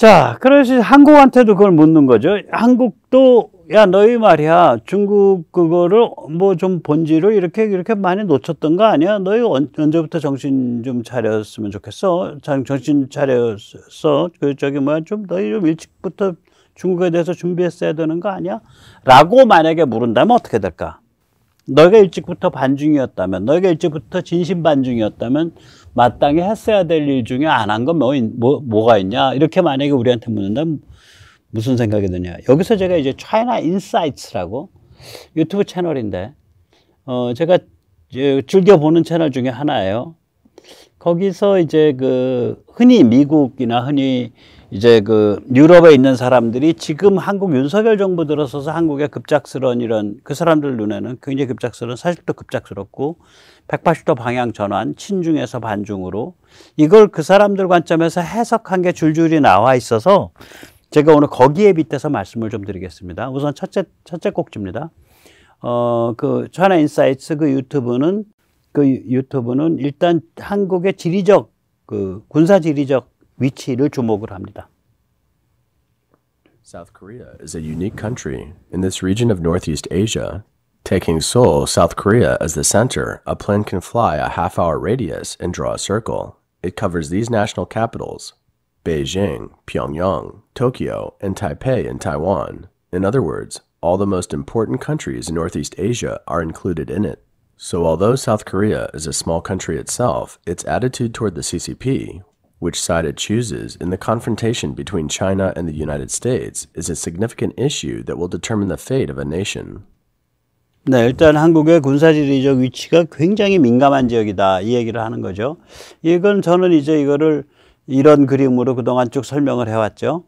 자, 그래서 한국한테도 그걸 묻는 거죠. 한국도 야 너희 말이야 중국 그거를 뭐 좀 본질을 이렇게 이렇게 많이 놓쳤던 거 아니야? 너희 언제부터 정신 좀 차렸으면 좋겠어? 정신 차렸어? 그 저기 뭐야 좀 너희 좀 일찍부터 중국에 대해서 준비했어야 되는 거 아니야? 라고 만약에 물은다면 어떻게 될까? 너희가 일찍부터 반중이었다면, 너희가 일찍부터 진심 반중이었다면 마땅히 했어야 될 일 중에 안 한 건 뭐, 뭐, 뭐가 있냐? 이렇게 만약에 우리한테 묻는다면 무슨 생각이 드냐? 여기서 제가 이제 차이나 인사이트라고 유튜브 채널인데, 어, 제가 즐겨보는 채널 중에 하나예요. 거기서 이제 그 흔히 미국이나 흔히 이제 그 유럽에 있는 사람들이 지금 한국 윤석열 정부 들어서서 한국의 급작스러운 이런 그 사람들 눈에는 굉장히 급작스러운 사실도 급작스럽고 180도 방향 전환, 친중에서 반중으로 이걸 그 사람들 관점에서 해석한 게 줄줄이 나와 있어서 제가 오늘 거기에 빗대서 말씀을 좀 드리겠습니다. 우선 첫째, 첫째 꼭지입니다. 어, 그, 차나 인사이츠 그 유튜브는, 그 유튜브는 일단 한국의 지리적, 그 군사 지리적 위치를 주목을 합니다. South Korea is a unique country in this region of Northeast Asia Taking Seoul, South Korea as the center, a plane can fly a half hour radius and draw a circle. It covers these national capitals Beijing, Pyongyang, Tokyo, and Taipei in Taiwan. In other words, all the most important countries in Northeast Asia are included in it. So although South Korea is a small country itself, its attitude toward the CCP, which side it chooses in the confrontation between China and the United States, is a significant issue that will determine the fate of a nation. 네, 일단 한국의 군사지리적 위치가 굉장히 민감한 지역이다. 이 얘기를 하는 거죠. 이건 저는 이제 이거를 이런 그림으로 그동안 쭉 설명을 해왔죠.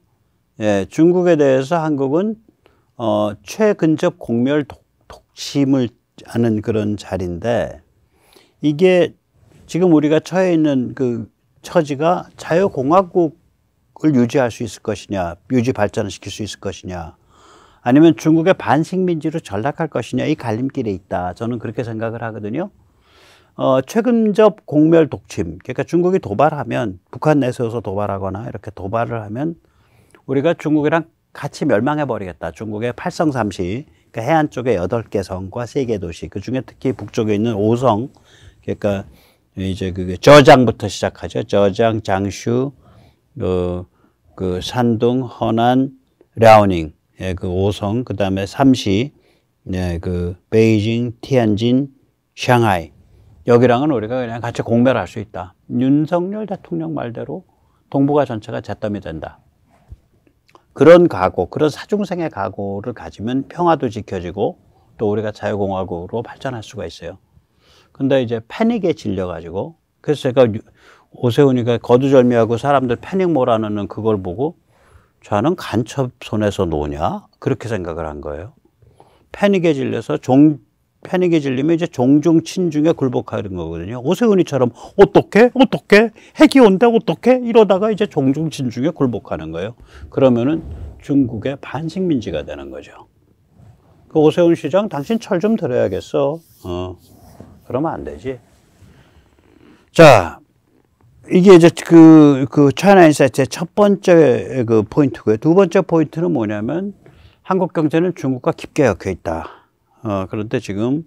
예, 중국에 대해서 한국은 어, 최근접 공멸 독, 독침을 하는 그런 자리인데 이게 지금 우리가 처해 있는 그 처지가 자유공화국을 유지할 수 있을 것이냐, 유지 발전을 시킬 수 있을 것이냐, 아니면 중국의 반식민지로 전락할 것이냐 이 갈림길에 있다. 저는 그렇게 생각을 하거든요. 어, 최근접 공멸 독침. 그러니까 중국이 도발하면 북한 내세워서 도발하거나 이렇게 도발을 하면 우리가 중국이랑 같이 멸망해 버리겠다. 중국의 팔성삼시 그러니까 해안 쪽에 여덟 개 성과 세 개 도시 그 중에 특히 북쪽에 있는 오성 그러니까 이제 그게 저장부터 시작하죠. 저장, 장슈, 어, 그 산둥, 허난, 랴오닝 예, 그 오성, 그 다음에 삼시, 예, 그 베이징, 티안진, 샹하이 여기랑은 우리가 그냥 같이 공멸할 수 있다. 윤석열 대통령 말대로 동북아 전체가 잿더미 된다. 그런 각오, 그런 사중생의 각오를 가지면 평화도 지켜지고 또 우리가 자유공화국으로 발전할 수가 있어요. 근데 이제 패닉에 질려가지고 그래서 제가 오세훈이가 거두절미하고 사람들 패닉 몰아넣는 그걸 보고 좌는 간첩 손에서 노냐 그렇게 생각을 한 거예요. 패닉에 질려서 종 패닉에 질리면 이제 종중 친중에 굴복하는 거거든요. 오세훈이처럼 어떻게 어떻게 핵이 온다 어떻게 이러다가 이제 종중 친중에 굴복하는 거예요. 그러면은 중국의 반식민지가 되는 거죠. 그 오세훈 시장 당신 철 좀 들어야겠어. 어, 그러면 안 되지. 자, 이게 이제 그, 그, 차이나 인사이트의 첫 번째 그 포인트고요. 두 번째 포인트는 뭐냐면 한국 경제는 중국과 깊게 엮여 있다. 어, 그런데 지금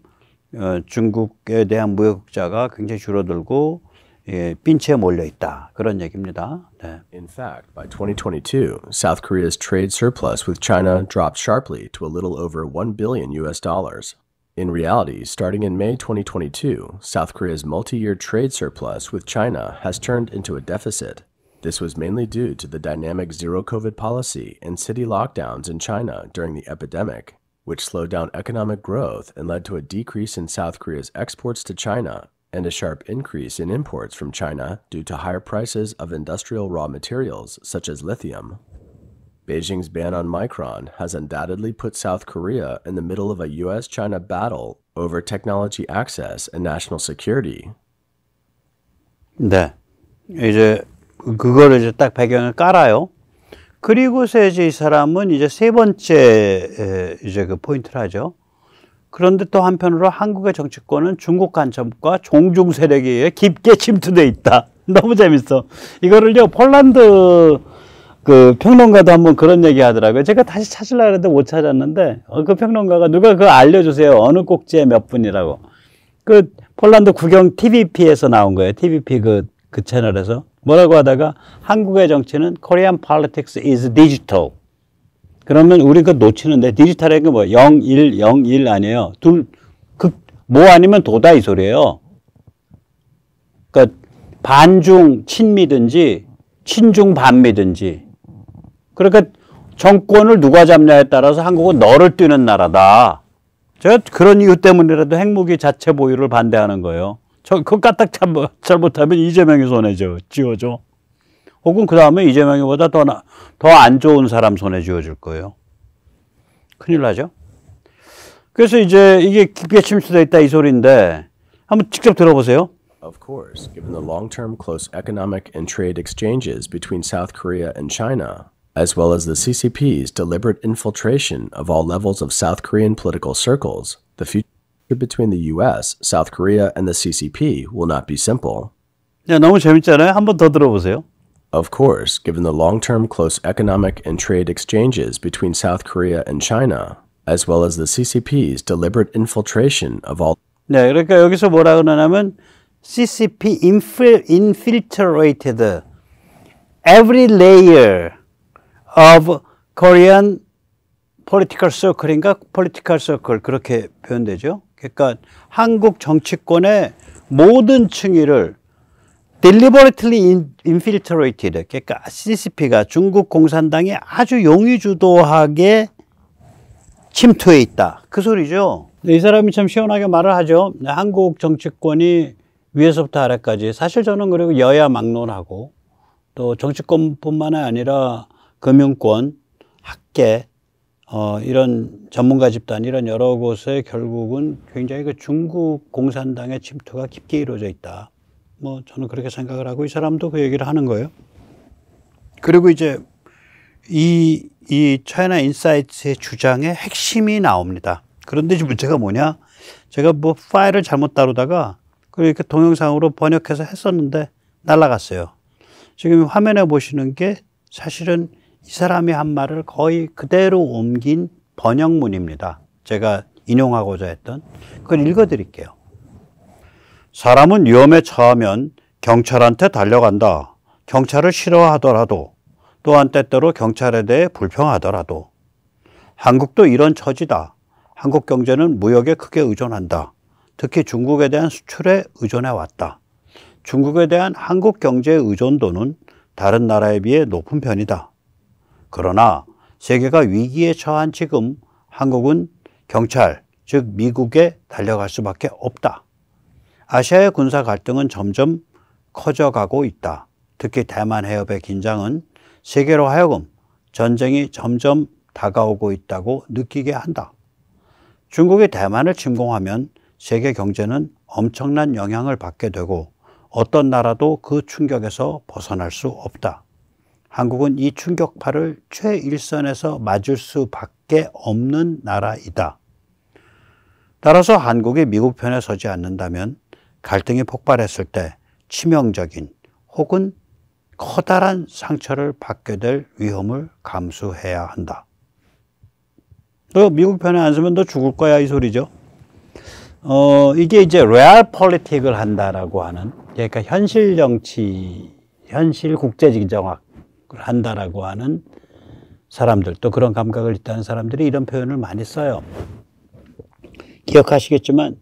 어, 중국에 대한 무역 흑자가 굉장히 줄어들고 예, 빈치에 몰려 있다. 그런 얘기입니다. 네. In fact, by 2022, South Korea's trade surplus with China dropped sharply to a little over 1 billion US dollars. In reality, starting in May 2022, South Korea's multi-year trade surplus with China has turned into a deficit. This was mainly due to the dynamic zero-COVID policy and city lockdowns in China during the epidemic, which slowed down economic growth and led to a decrease in South Korea's exports to China and a sharp increase in imports from China due to higher prices of industrial raw materials such as lithium. Beijing's ban on Micron has undoubtedly put South Korea in the middle of a US China battle over technology access and national security. 네. 이제 그거를 이제 딱 배경을 깔아요. 그리고서 이제 이 사람은 이제 세 번째 이제 그 포인트를 하죠. 그런데 또 한편으로 한국의 정치권은 중국 간첩과 종중 세력에 의해 깊게 침투돼 있다. 너무 재밌어. 이거를요 폴란드 그 평론가도 한번 그런 얘기 하더라고요. 제가 다시 찾으려고 했는데 못 찾았는데 어, 그 평론가가 누가 그거 알려주세요. 어느 꼭지에 몇 분이라고. 그 폴란드 국영 TVP에서 나온 거예요. TVP 그, 그 채널에서. 뭐라고 하다가 한국의 정치는 Korean politics is digital. 그러면 우리 그 놓치는데 디지털의 그뭐 0, 1, 0, 1 아니에요. 둘, 그, 뭐 아니면 도다 이 소리예요. 그러니까 반중 친미든지 친중 반미든지 그러니까 정권을 누가 잡냐에 따라서 한국은 너를 뛰는 나라다. 제가 그런 이유 때문이라도 핵무기 자체 보유를 반대하는 거예요. 저, 그거 까딱 뭐 잘못하면 이재명이 손해죠. 지워 혹은 그 다음에 이재명이보다 더, 더안 좋은 사람 손에 쥐어줄 거예요. 큰일 나죠? 그래서 이제 이게 깊게 침수되어 있다 이 소리인데 한번 직접 들어보세요. Of course, given the long-term close economic and trade exchanges between South Korea and China, as well as the CCP's deliberate infiltration of all levels of South Korean political circles, the future between the US, South Korea, and the CCP will not be simple. 너무 재밌잖아요. 한 번 더 들어보세요. Of course, given the long-term close economic and trade exchanges between South Korea and China, as well as the CCP's deliberate infiltration of all 네, 그러니까 여기서 뭐라 그러냐면 CCP infiltrated every layer of Korean political circle인가 political circle 그렇게 표현되죠. 그러니까 한국 정치권의 모든 층위를 deliberately infiltrated 그러니까 CCP가 중국 공산당이 아주 용의주도하게 침투해 있다. 그 소리죠. 이 사람이 참 시원하게 말을 하죠. 네, 한국 정치권이 위에서부터 아래까지 사실 저는 그리고 여야 막론하고 또 정치권뿐만 아니라 금융권, 학계, 어, 이런 전문가 집단, 이런 여러 곳에 결국은 굉장히 그 중국 공산당의 침투가 깊게 이루어져 있다. 뭐 저는 그렇게 생각을 하고 이 사람도 그 얘기를 하는 거예요. 그리고 이제 이, 이 차이나 인사이트의 주장의 핵심이 나옵니다. 그런데 이제 문제가 뭐냐? 제가 뭐 파일을 잘못 다루다가 그렇게 동영상으로 번역해서 했었는데 날라갔어요. 지금 화면에 보시는 게 사실은 이 사람이 한 말을 거의 그대로 옮긴 번역문입니다. 제가 인용하고자 했던 그걸 읽어 드릴게요. 사람은 위험에 처하면 경찰한테 달려간다. 경찰을 싫어하더라도 또한 때때로 경찰에 대해 불평하더라도 한국도 이런 처지다. 한국 경제는 무역에 크게 의존한다. 특히 중국에 대한 수출에 의존해 왔다. 중국에 대한 한국 경제의 의존도는 다른 나라에 비해 높은 편이다. 그러나 세계가 위기에 처한 지금 한국은 경찰, 즉 미국에 달려갈 수밖에 없다. 아시아의 군사 갈등은 점점 커져가고 있다. 특히 대만 해협의 긴장은 세계로 하여금 전쟁이 점점 다가오고 있다고 느끼게 한다. 중국이 대만을 침공하면 세계 경제는 엄청난 영향을 받게 되고 어떤 나라도 그 충격에서 벗어날 수 없다. 한국은 이 충격파를 최일선에서 맞을 수밖에 없는 나라이다. 따라서 한국이 미국 편에 서지 않는다면 갈등이 폭발했을 때 치명적인 혹은 커다란 상처를 받게 될 위험을 감수해야 한다. 너 미국 편에 안 서면 너 죽을 거야 이 소리죠. 어, 이게 이제 레알 폴리틱을 한다라고 하는 그러니까 현실 정치, 현실 국제 정학 한다라고 하는 사람들 또 그런 감각을 있다는 사람들이 이런 표현을 많이 써요. 기억하시겠지만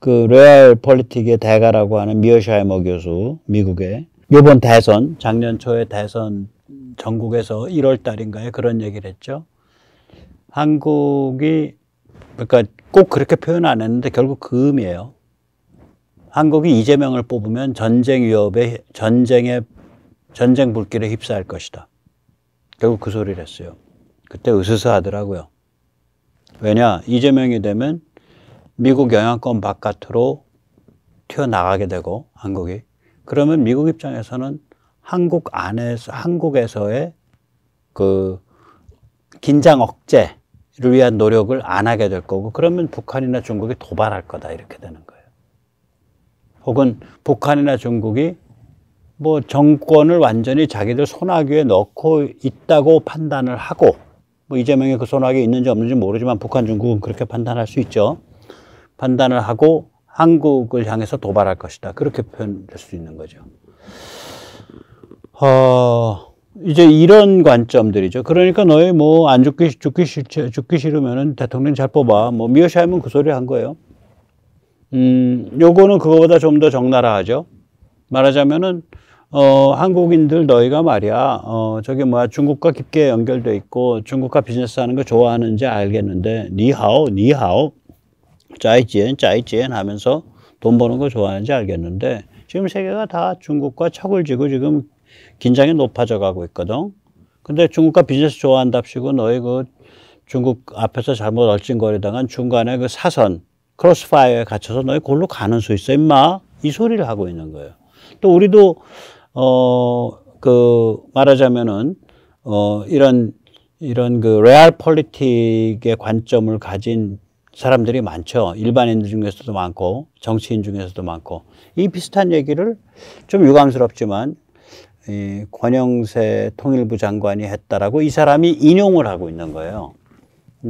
그 레알 폴리틱의 대가라고 하는 미어샤이머 교수 미국의 요번 대선 작년 초에 대선 전국에서 1월 달인가에 그런 얘기를 했죠. 한국이 그러니까 꼭 그렇게 표현 안 했는데 결국 그 의미예요. 한국이 이재명을 뽑으면 전쟁 위협에 전쟁의 전쟁 불길에 휩싸일 것이다. 결국 그 소리를 했어요. 그때 으스스하더라고요. 왜냐, 이재명이 되면 미국 영향권 바깥으로 튀어나가게 되고, 한국이. 그러면 미국 입장에서는 한국 안에서, 한국에서의 그 긴장 억제를 위한 노력을 안 하게 될 거고, 그러면 북한이나 중국이 도발할 거다, 이렇게 되는 거예요. 혹은 북한이나 중국이 뭐 정권을 완전히 자기들 손아귀에 넣고 있다고 판단을 하고 뭐 이재명이 그 손아귀에 있는지 없는지 모르지만 북한 중국은 그렇게 판단할 수 있죠. 판단을 하고 한국을 향해서 도발할 것이다. 그렇게 표현될 수 있는 거죠. 어, 이제 이런 관점들이죠. 그러니까 너희 뭐 안 죽기, 죽기, 죽기 싫으면은 대통령 잘 뽑아. 뭐미어샤이은그 소리 한 거예요. 음, 요거는 그거보다 좀 더 적나라하죠. 말하자면은 어, 한국인들 너희가 말이야, 어, 저기 뭐야, 중국과 깊게 연결돼 있고 중국과 비즈니스 하는 거 좋아하는지 알겠는데, 니하오, 니하오, 짜이지엔, 짜이지엔 하면서 돈 버는 거 좋아하는지 알겠는데, 지금 세계가 다 중국과 척을 지고 지금 긴장이 높아져 가고 있거든. 근데 중국과 비즈니스 좋아한답시고 너희 그 중국 앞에서 잘못 얼씬거리다간 중간에 그 사선, 크로스파이어에 갇혀서 너희 골로 가는 수 있어, 임마. 이 소리를 하고 있는 거예요. 또 우리도 어, 그 말하자면은 어, 이런 이런 그 레알 폴리틱의 관점을 가진 사람들이 많죠. 일반인들 중에서도 많고 정치인 중에서도 많고 이 비슷한 얘기를 좀 유감스럽지만 이 권영세 통일부 장관이 했다라고 이 사람이 인용을 하고 있는 거예요.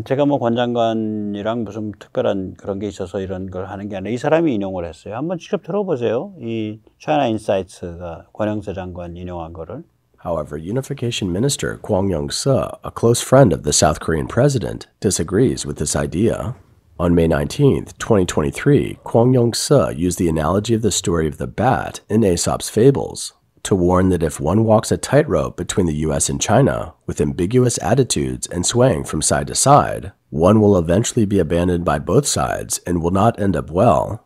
제가 뭐 관장관이랑 무슨 특별한 그런 게 있어서 이런 걸 하는 게 아니라 이 사람이 인용을 했어요. 한번 직접 들어보세요. 이 차이나 인사이츠가 권영세 장관 인용한 거를. However, Unification Minister Kwang Yong-se, a close friend of the South Korean president, disagrees with this idea. On May 19, 2023, Kwang Yong-se used the analogy of the story of the bat in Aesop's Fables to warn that if one walks a tightrope between the US and China, with ambiguous attitudes and swaying from side to side, one will eventually be abandoned by both sides and will not end up well.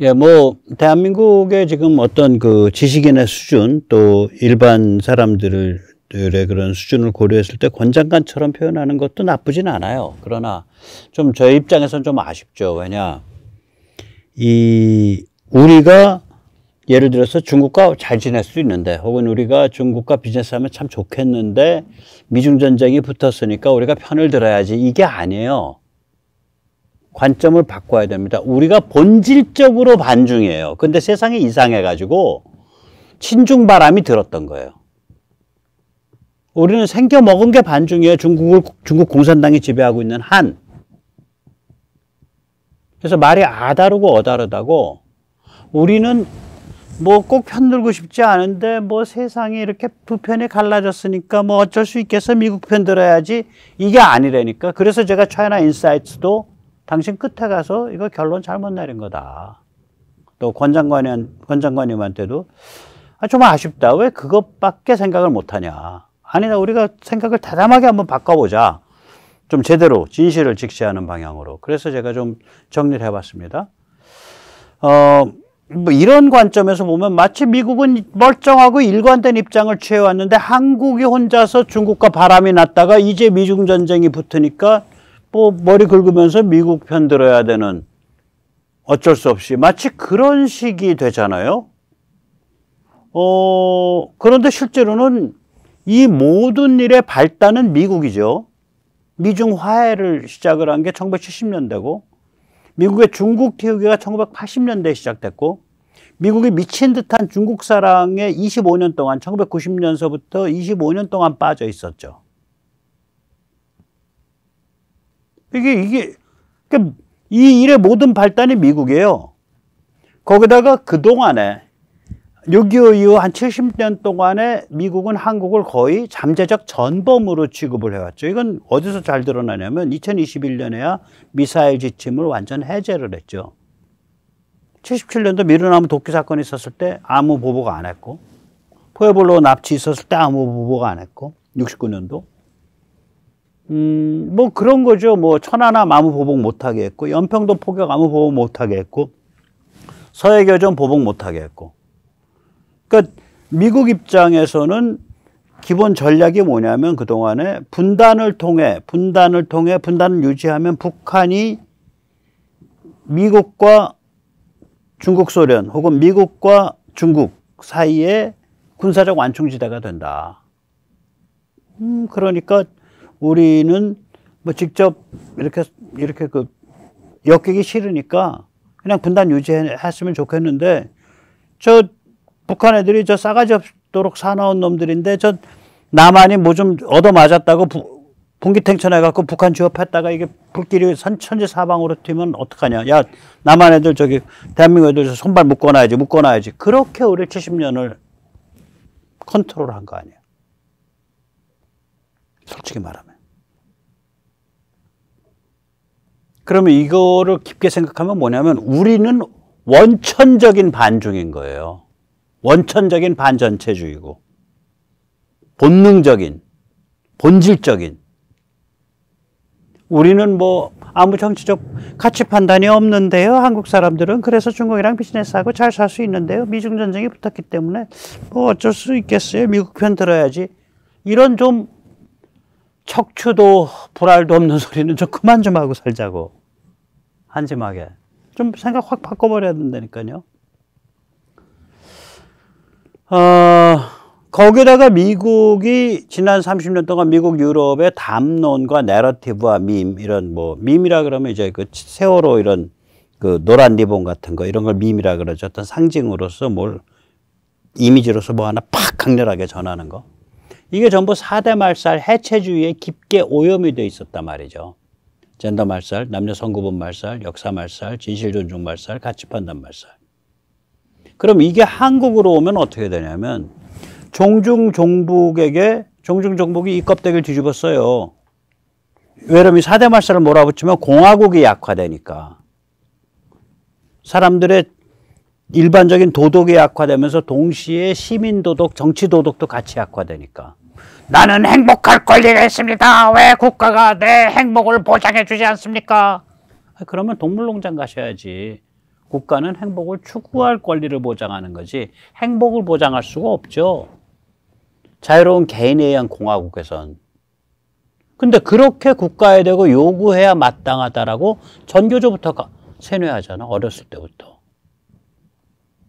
예, 뭐 대한민국의 지금 어떤 그 지식인의 수준 또 일반 사람들의 그런 수준을 고려했을 때 권장관처럼 표현하는 것도 나쁘진 않아요. 그러나 좀 저의 입장에선 좀 아쉽죠. 왜냐 이 우리가 예를 들어서 중국과 잘 지낼 수 있는데 혹은 우리가 중국과 비즈니스하면 참 좋겠는데 미중 전쟁이 붙었으니까 우리가 편을 들어야지 이게 아니에요. 관점을 바꿔야 됩니다. 우리가 본질적으로 반중이에요. 근데 세상이 이상해가지고 친중 바람이 들었던 거예요. 우리는 생겨 먹은 게 반중이에요. 중국을 중국 공산당이 지배하고 있는 한. 그래서 말이 아다르고 어다르다고 우리는 뭐꼭 편들고 싶지 않은데 뭐 세상이 이렇게 두 편이 갈라졌으니까 뭐 어쩔 수 있겠어 미국 편 들어야지 이게 아니라니까 그래서 제가 차이나 인사이트도 당신 끝에 가서 이거 결론 잘못 내린 거다 또 권장관님 권장관님한테도 아, 좀 아쉽다 왜 그것밖에 생각을 못하냐 아니다 우리가 생각을 다담하게 한번 바꿔보자 좀 제대로 진실을 직시하는 방향으로 그래서 제가 좀 정리를 해봤습니다 어, 뭐 이런 관점에서 보면 마치 미국은 멀쩡하고 일관된 입장을 취해왔는데 한국이 혼자서 중국과 바람이 났다가 이제 미중 전쟁이 붙으니까 뭐 머리 긁으면서 미국 편 들어야 되는 어쩔 수 없이 마치 그런 식이 되잖아요. 어, 그런데 실제로는 이 모든 일의 발단은 미국이죠. 미중 화해를 시작을 한 게 1970년대고 미국의 중국 태우기가 1980년대에 시작됐고 미국이 미친 듯한 중국 사랑에 25년 동안 1990년서부터 25년 동안 빠져 있었죠. 이게 이게 그러니까 이 일의 모든 발단이 미국이에요. 거기다가 그 동안에 6.25 이후 한 70년 동안에 미국은 한국을 거의 잠재적 전범으로 취급을 해왔죠. 이건 어디서 잘 드러나냐면 2021년에야 미사일 지침을 완전 해제를 했죠. 77년도 미르나무 도끼 사건이 있었을 때 아무 보고가 안 했고 포에블로 납치 있었을 때 아무 보고가 안 했고 69년도 음, 뭐 그런 거죠. 뭐 천안함 아무 보복 못하게 했고 연평도 포격 아무 보복 못하게 했고 서해교전 보복 못하게 했고 그러니까 미국 입장에서는 기본 전략이 뭐냐면 그동안에 분단을 통해 분단을 통해 분단을 유지하면 북한이 미국과 중국 소련 혹은 미국과 중국 사이에 군사적 완충지대가 된다. 음, 그러니까 우리는 뭐 직접 이렇게 이렇게 그 엮이기 싫으니까 그냥 분단 유지했으면 좋겠는데 저 북한 애들이 저 싸가지 없도록 사나운 놈들인데 저나만이뭐 좀 얻어맞았다고 부, 분기탱천해갖고 북한 취업했다가 이게 불길이 선천지 사방으로 튀면 어떡하냐. 야, 남한 애들 저기 대한민국 애들 손발 묶어놔야지, 묶어놔야지. 그렇게 우리 70년을 컨트롤 한 거 아니야. 솔직히 말하면. 그러면 이거를 깊게 생각하면 뭐냐면 우리는 원천적인 반중인 거예요. 원천적인 반전체주의고 본능적인 본질적인 우리는 뭐 아무 정치적 가치 판단이 없는데요. 한국 사람들은 그래서 중국이랑 비즈니스하고 잘 살 수 있는데요. 미중 전쟁이 붙었기 때문에 뭐 어쩔 수 있겠어요. 미국 편 들어야지. 이런 좀 척추도 불알도 없는 소리는 좀 그만 좀 하고 살자고 한심하게 좀 생각 확 바꿔버려야 된다니까요. 어, 거기다가 미국이 지난 30년 동안 미국 유럽의 담론과 내러티브와 밈 이런 뭐 밈이라 그러면 이제 그 세월호 이런 그 노란 리본 같은 거 이런 걸 밈이라 그러죠. 어떤 상징으로서 뭘 이미지로서 뭐 하나 팍 강렬하게 전하는 거. 이게 전부 사대 말살 해체주의에 깊게 오염이 돼 있었단 말이죠. 젠더 말살, 남녀 성구분 말살, 역사 말살, 진실 존중 말살, 가치 판단 말살. 그럼 이게 한국으로 오면 어떻게 되냐면 종중 종북에게 종중 종북이 이 껍데기를 뒤집었어요. 왜냐면 사대 말살을 몰아붙이면 공화국이 약화되니까 사람들의 일반적인 도덕이 약화되면서 동시에 시민 도덕, 정치 도덕도 같이 약화되니까 나는 행복할 권리가 있습니다. 왜 국가가 내 행복을 보장해 주지 않습니까? 아, 그러면 동물농장 가셔야지. 국가는 행복을 추구할 권리를 보장하는 거지 행복을 보장할 수가 없죠. 자유로운 개인에 의한 공화국에선. 근데 그렇게 국가에 대고 요구해야 마땅하다라고 전교조부터 세뇌하잖아. 어렸을 때부터.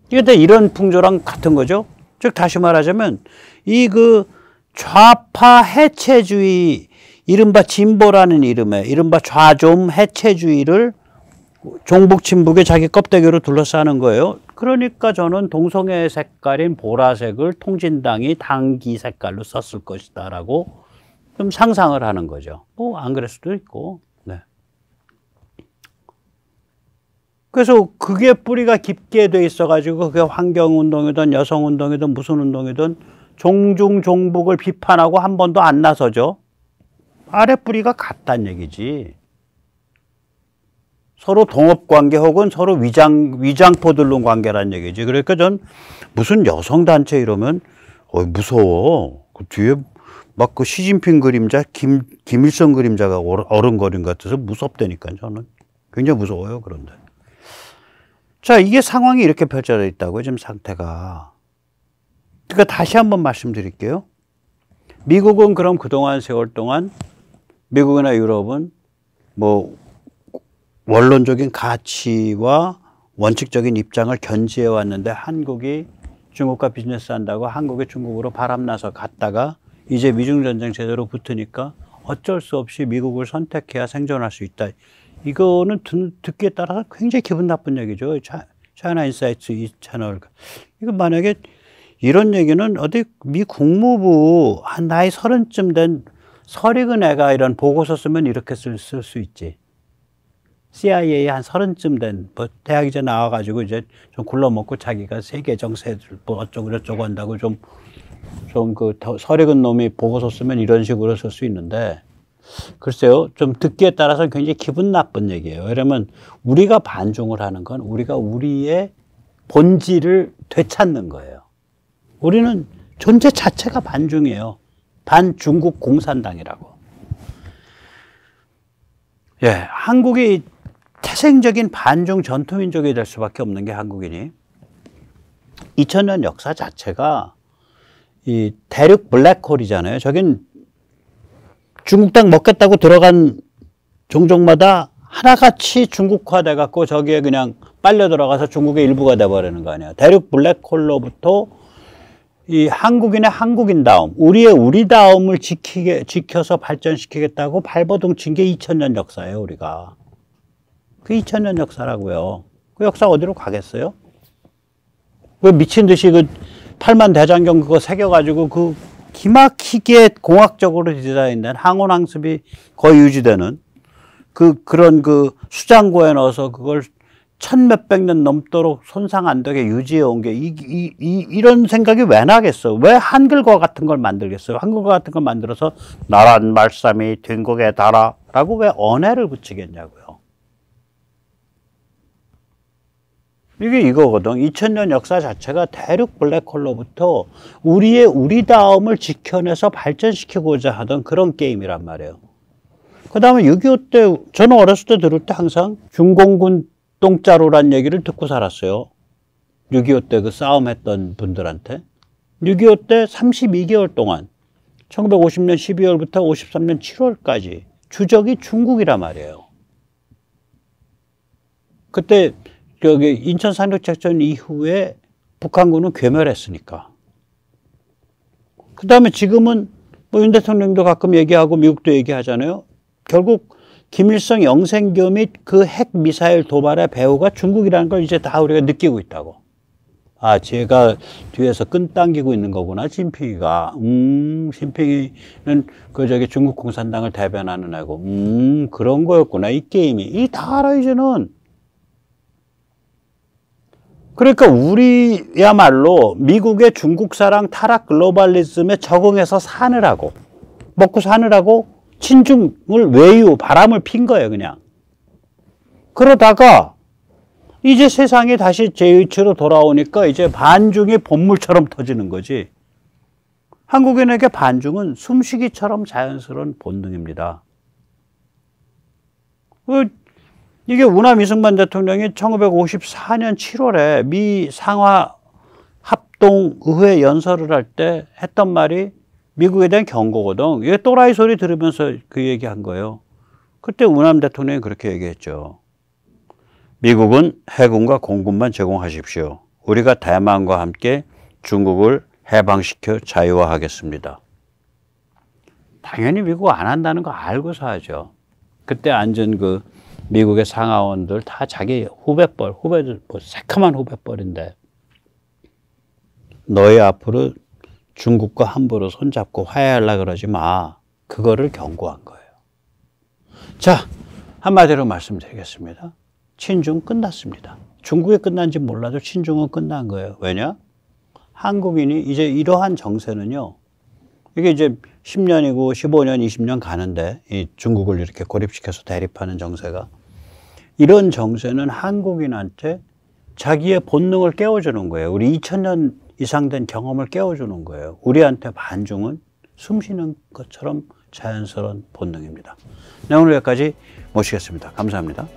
그데 이런 풍조랑 같은 거죠. 즉 다시 말하자면 이 그 좌파 해체주의 이른바 진보라는 이름의 이른바 좌좀 해체주의를 종북 친북이 자기 껍데기로 둘러싸는 거예요. 그러니까 저는 동성애 색깔인 보라색을 통진당이 당기 색깔로 썼을 것이다라고 좀 상상을 하는 거죠. 뭐 안 그럴 수도 있고. 네. 그래서 그게 뿌리가 깊게 돼 있어가지고 그게 환경운동이든 여성운동이든 무슨 운동이든 종중 종북을 비판하고 한 번도 안 나서죠. 아랫 뿌리가 같단 얘기지. 서로 동업 관계 혹은 서로 위장 위장포들론 관계라는 얘기지. 그러니까 전 무슨 여성 단체 이러면 어 무서워. 그 뒤에 막 그 시진핑 그림자, 김 김일성 그림자가 어른거린 것 같아서 무섭다니까 저는 굉장히 무서워요. 그런데 자 이게 상황이 이렇게 펼쳐져 있다고 지금 상태가. 그러니까 다시 한번 말씀드릴게요. 미국은 그럼 그동안 세월 동안 미국이나 유럽은 뭐 원론적인 가치와 원칙적인 입장을 견지해 왔는데 한국이 중국과 비즈니스 한다고 한국이 중국으로 바람나서 갔다가 이제 미중전쟁 제대로 붙으니까 어쩔 수 없이 미국을 선택해야 생존할 수 있다. 이거는 듣, 기에 따라서 굉장히 기분 나쁜 얘기죠. 차, 차이나 인사이트 이 채널. 이거 만약에 이런 얘기는 어디 미 국무부 한 나이 서른쯤 된 서리근 애가 이런 보고서 쓰면 이렇게 쓸 수 있지. CIA 한 서른쯤 된 뭐 대학 이제 나와가지고 이제 좀 굴러먹고 자기가 세계 정세들 뭐 어쩌고 저쩌고 한다고 좀 좀 그 서력은 놈이 보고서 쓰면 이런 식으로 쓸 수 있는데 글쎄요 좀 듣기에 따라서 굉장히 기분 나쁜 얘기예요. 왜냐면 우리가 반중을 하는 건 우리가 우리의 본질을 되찾는 거예요. 우리는 존재 자체가 반중이에요. 반중국 공산당이라고. 예, 한국이 태생적인 반중 전투민족이 될 수밖에 없는 게 한국인이 2000년 역사 자체가 이 대륙 블랙홀이잖아요. 저긴 중국 땅 먹겠다고 들어간 종족마다 하나같이 중국화돼 갖고 저기에 그냥 빨려 들어가서 중국의 일부가 돼버리는 거 아니야. 대륙 블랙홀로부터 이 한국인의 한국인다움, 우리의 우리다움을 지키게 지켜서 발전시키겠다고 발버둥 친 게 2000년 역사예요, 우리가. 그 2000년 역사라고요. 그 역사 어디로 가겠어요? 왜 그 미친 듯이 그 팔만 대장경 그거 새겨가지고 그 기막히게 공학적으로 디자인된 항온항습이 거의 유지되는 그 그런 그 수장고에 넣어서 그걸 천 몇백 년 넘도록 손상 안 되게 유지해 온 게 이, 이, 이, 이런 생각이 왜 나겠어? 왜 한글과 같은 걸 만들겠어요? 한글과 같은 걸 만들어서 나란 말씀이 된국에 달아라고 왜 언해를 붙이겠냐고요. 이게 이거거든. 2000년 역사 자체가 대륙 블랙홀로부터 우리의 우리다움을 지켜내서 발전시키고자 하던 그런 게임이란 말이에요. 그 다음에 6.25 때, 저는 어렸을 때 들을 때 항상 중공군 똥자루란 얘기를 듣고 살았어요. 6.25 때 그 싸움했던 분들한테. 6.25 때 32개월 동안, 1950년 12월부터 53년 7월까지 주적이 중국이란 말이에요. 그때 저기 그, 그 인천 상륙작전 이후에 북한군은 괴멸했으니까. 그 다음에 지금은 뭐윤 대통령도 가끔 얘기하고 미국도 얘기하잖아요. 결국 김일성 영생교 및 그핵 미사일 도발의 배후가 중국이라는 걸 이제 다 우리가 느끼고 있다고. 아, 제가 뒤에서 끈당기고 있는 거구나, 심핑이가. 음, 심핑이는 그 저기 중국 공산당을 대변하는 애고, 음, 그런 거였구나, 이 게임이. 이 다 알아, 이제는. 그러니까 우리야말로 미국의 중국사랑 타락 글로벌리즘에 적응해서 사느라고 먹고 사느라고 친중을 외유 바람을 핀 거예요 그냥 그러다가 이제 세상이 다시 제위치로 돌아오니까 이제 반중이 본물처럼 터지는 거지 한국인에게 반중은 숨쉬기처럼 자연스러운 본능입니다 그 이게 우남 이승만 대통령이 1954년 7월에 미 상하 합동의회 연설을 할 때 했던 말이 미국에 대한 경고거든. 이게 또라이 소리 들으면서 그 얘기한 거예요. 그때 우남 대통령이 그렇게 얘기했죠. 미국은 해군과 공군만 제공하십시오. 우리가 대만과 함께 중국을 해방시켜 자유화하겠습니다. 당연히 미국 안 한다는 거 알고서 하죠. 그때 앉은 그 미국의 상하원들 다 자기 후배뻘, 후배들, 뭐 새카만 후배뻘인데 너희 앞으로 중국과 함부로 손잡고 화해하려 그러지 마. 그거를 경고한 거예요. 자, 한마디로 말씀드리겠습니다. 친중 끝났습니다. 중국이 끝난지 몰라도 친중은 끝난 거예요. 왜냐? 한국인이 이제 이러한 정세는요, 이게 이제 10년이고 15년, 20년 가는데 이 중국을 이렇게 고립시켜서 대립하는 정세가 이런 정세는 한국인한테 자기의 본능을 깨워주는 거예요. 우리 2000년 이상 된 경험을 깨워주는 거예요. 우리한테 반중은 숨 쉬는 것처럼 자연스러운 본능입니다. 네, 오늘 여기까지 모시겠습니다. 감사합니다.